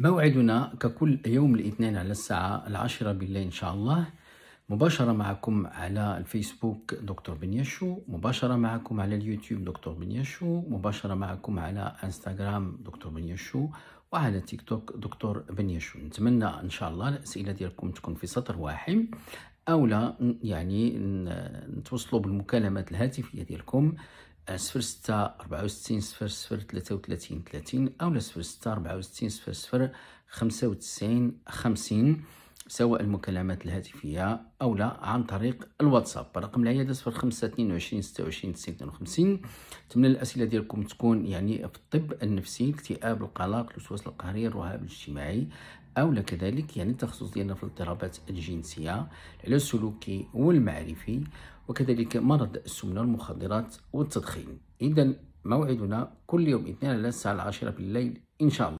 موعدنا ككل يوم الاثنين على الساعة العاشرة بالليل إن شاء الله مباشرة معكم على الفيسبوك دكتور بنياشو مباشرة معكم على اليوتيوب دكتور بنياشو مباشرة معكم على انستغرام دكتور بنياشو وعلى تيك توك دكتور بنياشو نتمنى ان شاء الله الاسئله ديالكم تكون في سطر واحد او لا يعني نتوصلوا بالمكالمات الهاتفيه ديالكم صفر ستة ربعة وستين صفر صفر تلاتة وتلاتين تلاتين أولا صفر ستة ربعة وستين صفر صفر خمسة وتسعين خمسين سواء المكالمات الهاتفية أو لا عن طريق الواتساب رقم العيادة 0522 26 52 نتمنى الأسئلة ديالكم تكون يعني في الطب النفسي الاكتئاب القلق الوسواس القهري الرهاب الاجتماعي أو كذلك يعني التخصص ديالنا في الاضطرابات الجنسية العلاج السلوكي والمعرفي وكذلك مرض السمنة والمخدرات والتدخين إذا موعدنا كل يوم اثنين على الساعة العاشرة بالليل إن شاء الله